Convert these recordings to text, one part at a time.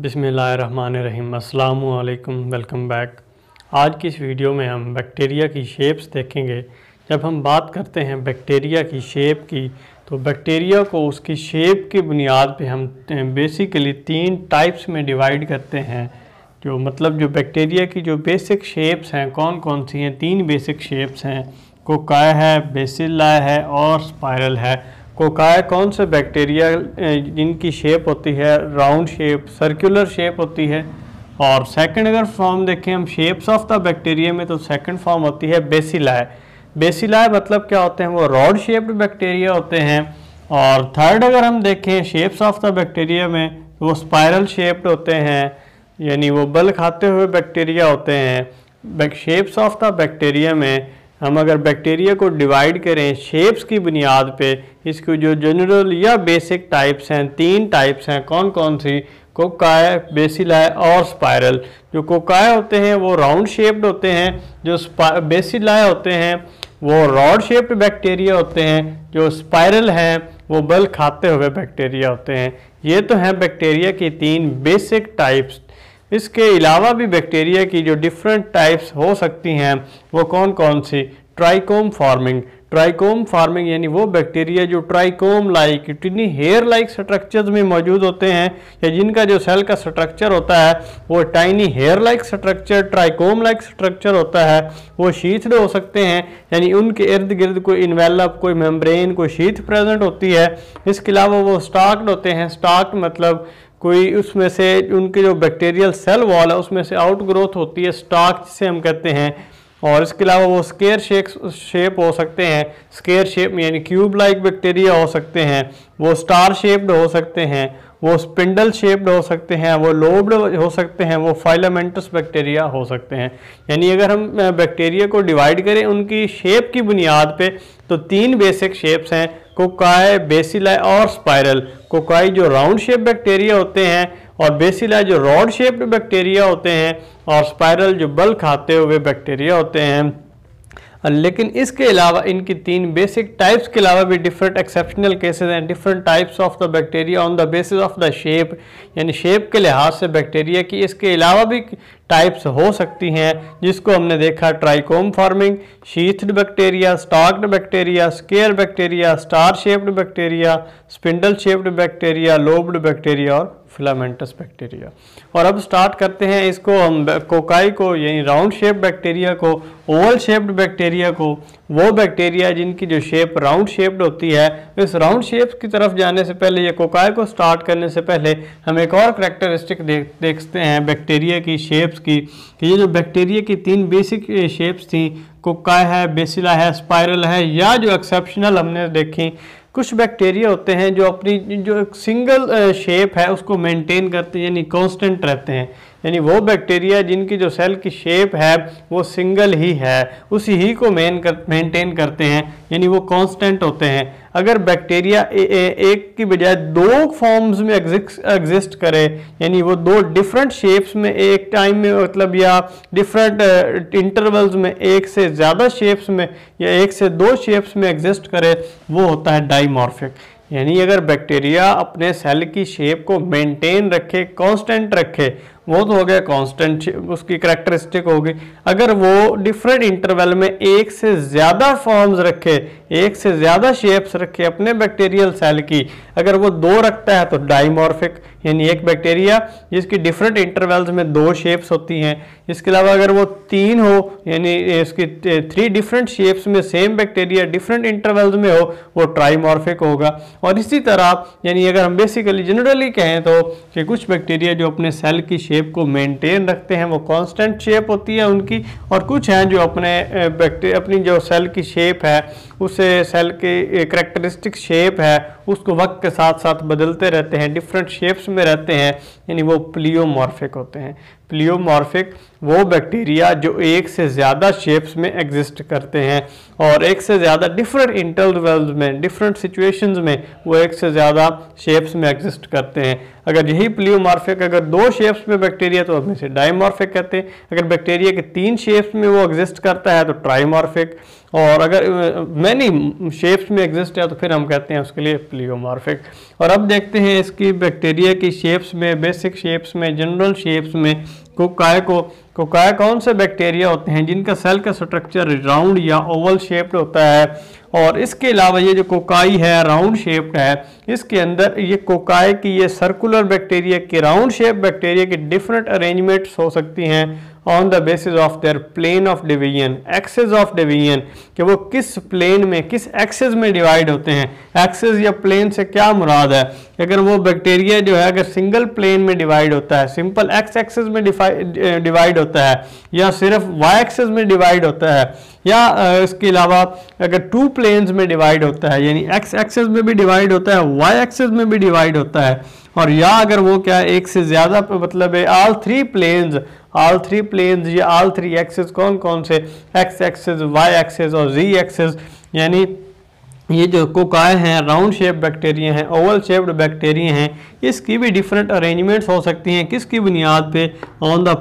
बिसमीम अल्लाम welcome back आज की इस वीडियो में हम बैक्टीरिया की शेप्स देखेंगे जब हम बात करते हैं बैक्टीरिया की शेप की तो बैक्टीरिया को उसकी शेप की बुनियाद पे हम बेसिकली तीन टाइप्स में डिवाइड करते हैं जो मतलब जो बैक्टीरिया की जो बेसिक शेप्स हैं कौन कौन सी हैं तीन बेसिक शेप्स हैं कोकाय है बेसिला है और स्पायरल है कोकाया कौन से बैक्टीरिया जिनकी शेप होती है राउंड शेप सर्कुलर शेप होती है और सेकंड अगर फॉर्म देखें हम शेप्स ऑफ द बैक्टीरिया में तो सेकंड फॉर्म होती है बेसिलाय बेसिलाय मतलब क्या होते हैं वो रॉड शेप्ड बैक्टीरिया होते हैं और थर्ड अगर हम देखें शेप्स ऑफ द बैक्टीरिया में तो वो स्पायरल शेप्ड होते हैं यानी वो बल खाते हुए बैक्टीरिया होते हैं शेप्स ऑफ द बैक्टीरिया में हम अगर बैक्टीरिया को डिवाइड करें शेप्स की बुनियाद पे इसकी जो जनरल या बेसिक टाइप्स हैं तीन टाइप्स हैं कौन कौन सी कोकाय बेसिलाय और स्पायरल जो कोकाय होते हैं वो राउंड शेप्ड होते हैं जो बेसिलाय होते हैं वो रॉड शेप्ड बैक्टीरिया होते हैं जो स्पायरल हैं वो बल खाते हुए बैक्टीरिया होते हैं ये तो हैं बैक्टीरिया की तीन बेसिक टाइप्स इसके अलावा भी बैक्टीरिया की जो डिफरेंट टाइप्स हो सकती हैं वो कौन कौन सी ट्राइकोम फार्मिंग ट्राइकोम फार्मिंग यानी वो बैक्टीरिया जो trichome like tiny hair like structures में मौजूद होते हैं या जिनका जो सेल का स्ट्रक्चर होता है वो tiny hair like structure trichome like structure होता है वो शीथड हो सकते हैं यानी उनके इर्द गिर्द कोई इन्वेलप कोई मेम्ब्रेन कोई शीथ प्रेजेंट होती है इसके अलावा वो स्टाक्ड होते हैं स्टाक्ड मतलब कोई उसमें से उनके जो बैक्टीरियल सेल वॉल है उसमें से आउट ग्रोथ होती है स्टॉक जिसे हम कहते हैं और इसके अलावा वो स्केयर शेक शेप हो सकते हैं स्केयर शेप में यानी क्यूब लाइक बैक्टीरिया हो सकते हैं वो स्टार शेप्ड हो सकते हैं वो स्पिंडल शेप्ड हो सकते हैं वो लोब्ड हो सकते हैं वो फाइलामेंटस बैक्टीरिया हो सकते हैं यानी अगर हम बैक्टीरिया को डिवाइड करें उनकी शेप की बुनियाद पे तो तीन बेसिक शेप्स हैं कोकाई बेसिलाई और स्पायरल कोकाई जो राउंड शेप बैक्टीरिया होते हैं और बेसिलाई जो रॉड शेप्ड बैक्टीरिया होते हैं और स्पायरल जो बल खाते हुए बैक्टीरिया होते हैं लेकिन इसके अलावा इनकी तीन बेसिक टाइप्स के अलावा भी डिफरेंट एक्सेप्शनल केसेस हैं different types of the bacteria on the basis of the shape यानी शेप के लिहाज से बैक्टीरिया की इसके अलावा भी टाइप्स हो सकती हैं जिसको हमने देखा trichome forming sheathed bacteria stalked bacteria square bacteria star shaped bacteria spindle shaped bacteria lobed bacteria और फिलामेंटस बैक्टीरिया और अब स्टार्ट करते हैं इसको हम कोकाई को यानी राउंड शेप बैक्टीरिया को ओवल शेप्ड बैक्टीरिया को वो बैक्टीरिया जिनकी जो शेप राउंड शेप्ड होती है इस राउंड शेप की तरफ जाने से पहले या कोकाई को स्टार्ट करने से पहले हम एक और करेक्टरिस्टिक देख देखते हैं बैक्टीरिया की शेप्स की कि ये जो बैक्टीरिया की तीन बेसिक शेप्स थी कोकाई है बेसिला है स्पायरल है या जो एक्सेप्शनल हमने देखी कुछ बैक्टीरिया होते हैं जो अपनी जो सिंगल शेप है उसको मेंटेन करते हैं यानी कांस्टेंट रहते हैं यानी वो बैक्टीरिया जिनकी जो सेल की शेप है वो सिंगल ही है उसी ही को मेन कर मेंटेन करते हैं यानी वो कांस्टेंट होते हैं अगर बैक्टीरिया एक की बजाय दो फॉर्म्स में एग्जिस्ट करे यानी वो दो डिफरेंट शेप्स में एक टाइम में मतलब या डिफरेंट इंटरवल्स uh, में एक से ज़्यादा शेप्स में या एक से दो शेप्स में एग्जिस्ट करे वो होता है डाइमॉर्फिक यानी अगर बैक्टीरिया अपने सेल की शेप को मेंटेन रखे कांस्टेंट रखे वो तो हो गया कांस्टेंट उसकी करेक्टरिस्टिक होगी अगर वो डिफरेंट इंटरवल में एक से ज़्यादा फॉर्म्स रखे एक से ज़्यादा शेप्स रखे अपने बैक्टीरियल सेल की अगर वो दो रखता है तो डाइमॉर्फिक यानी एक बैक्टीरिया जिसकी डिफरेंट इंटरवल्स में दो शेप्स होती हैं इसके अलावा अगर वो तीन हो यानी इसकी थ्री डिफरेंट शेप्स में सेम बैक्टीरिया डिफरेंट इंटरवल्स में हो वो ट्राइमॉर्फिक होगा और इसी तरह यानी अगर हम बेसिकली जनरली कहें तो कि कुछ बैक्टीरिया जो अपने सेल की शेप शेप को मेंटेन रखते हैं वो कांस्टेंट शेप होती है उनकी और कुछ हैं जो अपने बैक्टीरिया अपनी जो सेल की शेप है उस सेल के करेक्टरिस्टिक शेप है उसको वक्त के साथ साथ बदलते रहते हैं डिफरेंट शेप्स में रहते हैं यानी वो प्लियोमॉर्फिक होते हैं प्लियोमॉर्फिक वो बैक्टीरिया जो एक से ज़्यादा शेप्स में एग्जिस्ट करते हैं और एक से ज़्यादा डिफरेंट इंटरवल्स में डिफरेंट सिचुएशंस में वो एक से ज़्यादा शेप्स में एग्जिस्ट करते हैं अगर यही प्लियोमॉर्फिक अगर दो शेप्स में बैक्टीरिया तो हम इसे डाइमॉर्फिक कहते हैं अगर बैक्टीरिया के तीन शेप्स में वो एग्जिस्ट करता है तो ट्राईमॉर्फिक और अगर मैनी शेप्स में एग्जिस्ट है तो फिर हम कहते हैं उसके लिए प्लियोमार्फिक और अब देखते हैं इसकी बैक्टीरिया की शेप्स में बेसिक शेप्स में जनरल शेप्स में कोकाय को कोकाय कौन से बैक्टीरिया होते हैं जिनका सेल का स्ट्रक्चर राउंड या ओवल शेप्ड होता है और इसके अलावा ये जो कोकाई है राउंड शेप्ड है इसके अंदर ये कोकाय की ये सर्कुलर बैक्टीरिया की राउंड शेप बैक्टीरिया की डिफरेंट अरेंजमेंट्स हो सकती हैं on the basis of their plane of division axis of division कि वो किस प्लेन में किस एक्सेस में डिवाइड होते हैं एक्सेस या प्लेन से क्या मुराद है अगर वो बैक्टीरिया जो है अगर सिंगल प्लेन में डिवाइड होता है सिंपल एक्स एक्सेस में डिवाइड होता है या सिर्फ वाई एक्सेस में डिवाइड होता है या इसके अलावा अगर टू प्लेन्स में डिवाइड होता है यानी एक्स एक्सेस में भी डिवाइड होता है वाई एक्सेस में भी डिवाइड होता है और या अगर वो क्या एक से ज़्यादा मतलब है all three planes all three planes या आल थ्री एक्सेस कौन कौन से एक्स एक्सेस वाई एक्सेस और जी एक्सेस यानी ये जो कोकाय हैं राउंड शेप बैक्टीरिया हैं ओवल शेप्ड बैक्टीरिया हैं इसकी भी डिफरेंट अरेंजमेंट्स हो सकती हैं किसकी बुनियाद पे on the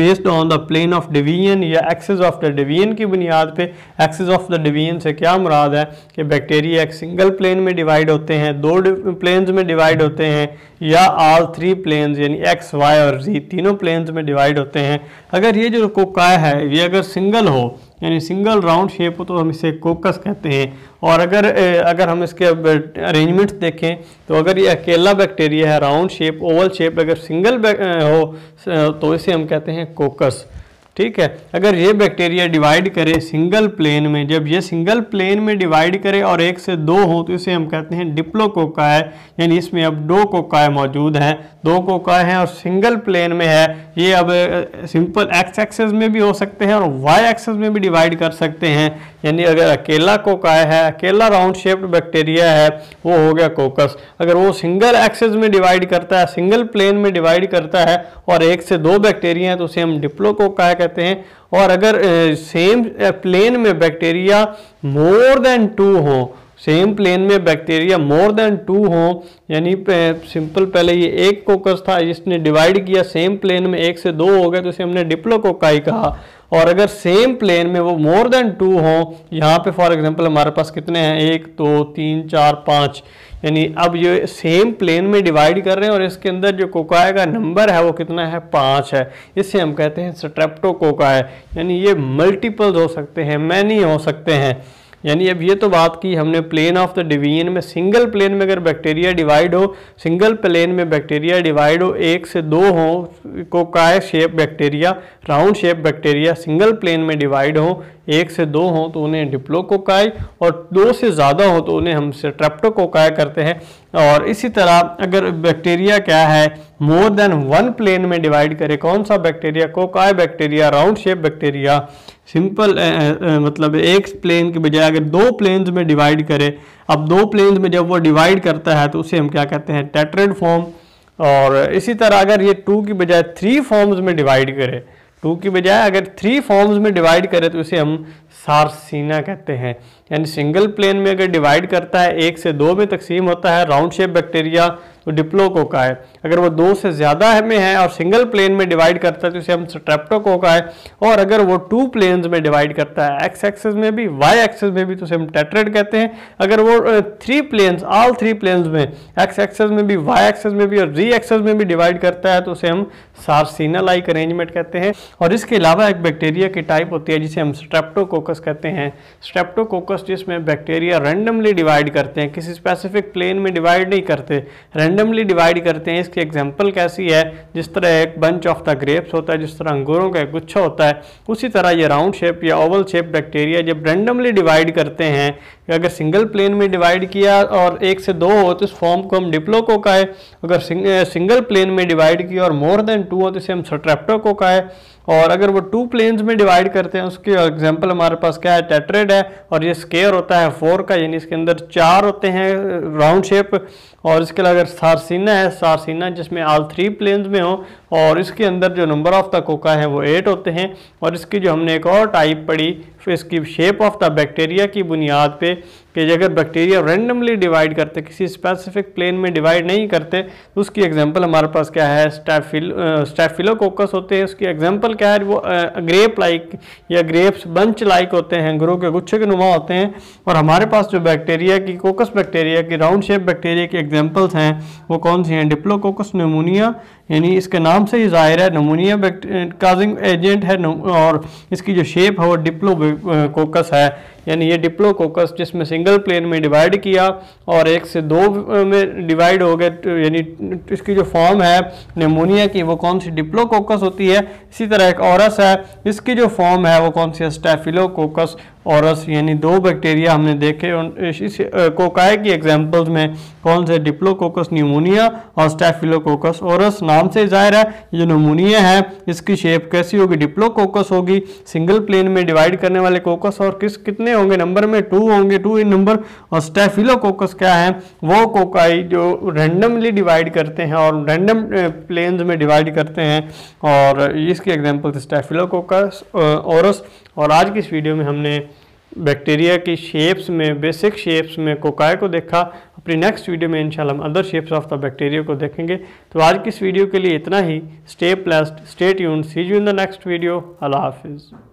based on the plane of division या एक्सेस ऑफ द डिवीजन की बुनियाद पे एक्सेस ऑफ द डिवीजन से क्या मुराद है कि बैक्टीरिया एक सिंगल प्लेन में डिवाइड होते हैं दो प्लेन्स में डिवाइड होते हैं या आल थ्री प्लेन्स यानी एक्स वाई और जी तीनों प्लेन्स में डिवाइड होते हैं अगर ये जो कोकाय है ये अगर सिंगल हो यानी सिंगल राउंड शेप हो तो हम इसे कोकस कहते हैं और अगर अगर हम इसके अरेंजमेंट्स देखें तो अगर ये अकेला बैक्टीरिया है राउंड शेप ओवल शेप अगर सिंगल हो तो इसे हम कहते हैं कोकस ठीक है अगर ये बैक्टीरिया डिवाइड करे सिंगल प्लेन में जब ये सिंगल प्लेन में डिवाइड करे और एक से दो हो तो इसे हम कहते हैं डिप्लोकोका है यानी इसमें अब दो कोकाय मौजूद हैं दो कोकाय हैं और सिंगल प्लेन में है ये अब सिंपल एक्स एक्सेस में भी हो सकते हैं और वाई एक्सेस में भी डिवाइड कर सकते हैं यानी अगर अकेला कोकाय है अकेला राउंड शेप्ड बैक्टीरिया है वो हो गया कोकस अगर वो सिंगल एक्सेस में डिवाइड करता है सिंगल प्लेन में डिवाइड करता है और एक से दो बैक्टीरिया है तो उसे हम डिप्लोकोकाय कहते हैं और अगर सेम प्लेन में बैक्टीरिया मोर देन टू हो सेम प्लेन में बैक्टीरिया मोर देन टू हो यानी सिंपल पहले ये एक कोकस था जिसने डिवाइड किया सेम प्लेन में एक से दो हो गए तो इसे हमने डिप्लोकोकाई कहा और अगर सेम प्लेन में वो मोर देन टू हों यहाँ पे फॉर एग्जांपल हमारे पास कितने हैं एक दो तो, तीन चार पाँच यानी अब ये सेम प्लेन में डिवाइड कर रहे हैं और इसके अंदर जो कोकाए का नंबर है वो कितना है पाँच है इसे हम कहते हैं स्ट्रेप्टो कोकाए यानी ये मल्टीपल्स हो सकते हैं मैनी हो सकते हैं यानी अब ये तो बात की हमने प्लेन ऑफ द डिवीजन में सिंगल प्लेन में अगर बैक्टीरिया डिवाइड हो सिंगल प्लेन में बैक्टीरिया डिवाइड हो एक से दो हो cocci shape bacteria round shape bacteria single plane में डिवाइड हो एक से दो हो तो उन्हें डिप्लोकोकाय और दो से ज़्यादा हो तो उन्हें हम स्ट्रेप्टोकोकाय करते हैं और इसी तरह अगर बैक्टीरिया क्या है मोर देन वन प्लेन में डिवाइड करे कौन सा bacteria cocci bacteria round shape bacteria simple मतलब एक प्लेन के बजाय अगर दो प्लेन्स में डिवाइड करे अब दो प्लेन्स में जब वो डिवाइड करता है तो उसे हम क्या कहते हैं टेटरेड फॉर्म और इसी तरह अगर ये टू की बजाय थ्री फॉर्म्स में डिवाइड करे टू की बजाय अगर थ्री फॉर्म्स में डिवाइड करे तो उसे हम सारसीना कहते हैं यानी सिंगल प्लेन में अगर डिवाइड करता है एक से दो में तकसीम होता है राउंड शेप बैक्टीरिया तो डिप्लोकोका है अगर वो दो से ज़्यादा में है और सिंगल प्लेन में डिवाइड करता है तो इसे हम स्ट्रेप्टोकोका है और अगर वो टू प्लेन्स में डिवाइड करता है एक्स एक्सेस में भी वाई एक्सेस में भी तो उसे हम टेट्रेड कहते हैं अगर वो three planes all three planes में एक्स एक्सेस में भी वाई एक्सेस में भी और जी एक्सेस में भी डिवाइड करता है तो उसे हम सारसीना लाइक अरेंजमेंट कहते हैं और इसके अलावा एक बैक्टीरिया की टाइप होती है जिसे हम स्ट्रेप्टोकोकस कहते हैं स्ट्रेप्टोकोकस होस्टिस में बैक्टीरिया रैंडमली डिवाइड करते हैं किसी स्पेसिफिक प्लेन में डिवाइड नहीं करते रैंडमली डिवाइड करते हैं इसकी एग्जांपल कैसी है जिस तरह एक बंच ऑफ द ग्रेप्स होता है जिस तरह अंगूरों का गुच्छा होता है उसी तरह ये राउंड शेप या ओवल शेप बैक्टीरिया जब रैंडमली डिवाइड करते हैं अगर सिंगल प्लेन में डिवाइड किया और एक से दो हो तो इस फॉर्म को हम डिप्लोको का है अगर सिंगल प्लेन में डिवाइड किया और मोर देन टू हो तो इसे हम सट्रेप्टो को का है और अगर वो टू प्लेन्स में डिवाइड करते हैं उसके एग्जाम्पल हमारे पास क्या है टेट्रेड है और ये स्केयर होता है फोर का यानी इसके अंदर चार होते हैं राउंड शेप और इसके अलावा अगर सारसीना है सारसीना जिसमें आल थ्री प्लेन्स में हो और इसके अंदर जो नंबर ऑफ द कोका है वो एट होते हैं और इसकी जो हमने एक और टाइप पढ़ी इसकी शेप ऑफ द बैक्टीरिया की बुनियाद पे कि अगर बैक्टीरिया रेंडमली डिवाइड करते किसी स्पेसिफिक प्लेन में डिवाइड नहीं करते तो उसकी एग्ज़ाम्पल हमारे पास क्या है स्टैफिल स्टैफिलोकोकस होते हैं उसकी एग्ज़ाम्पल क्या है वो ग्रेप लाइक या ग्रेप्स बंच लाइक होते हैं ग्रो के गुच्छे के नुमा होते हैं और हमारे पास जो बैक्टीरिया की कोकस बैक्टीरिया की राउंड शेप बैक्टीरिया की एग्जाम्पल्स हैं वो कौन सी हैं डिप्लोकोकस नमूनिया यानी इसके नाम से ही ज़ाहिर है नमूनिया काजिंग एजेंट है और इसकी जो शेप है वो डिप्लोकोकस है यानी ये डिप्लोकोकस जिसमें सिंगल प्लेन में डिवाइड किया और एक से दो में डिवाइड हो गए तो यानी इसकी जो फॉर्म है निमोनिया की वो कौन सी डिप्लोकोकस होती है इसी तरह एक औरस है इसकी जो फॉर्म है वो कौन सी है स्टेफिलोकोकस औरस यानी दो बैक्टीरिया हमने देखे उन इस कोकाय की एग्जाम्पल्स में कौन से डिप्लोकोकस निमोनिया और स्टेफिलोकोकस औरस नाम से जाहिर है जो निमोनिया है इसकी शेप कैसी होगी डिप्लोकोकस होगी सिंगल प्लेन में डिवाइड करने वाले कोकस और किस कितने होंगे नंबर में टू होंगे टू इन नंबर और स्टेफिलोकोकस क्या है वो कोकाई जो रैंडमली डिवाइड करते हैं और रैंडम प्लेन्स eh, में डिवाइड करते हैं और इसके एग्जाम्पल स्टेफिलोकोकस औरस और आज की इस वीडियो में हमने बैक्टीरिया की शेप्स में बेसिक शेप्स में कोकाय को देखा अपनी नेक्स्ट वीडियो में इंशाल्लाह हम other shapes of the bacteria को देखेंगे तो आज की इस वीडियो के लिए इतना ही stay blessed stay tuned see you in the next video अल्लाह हाफिज़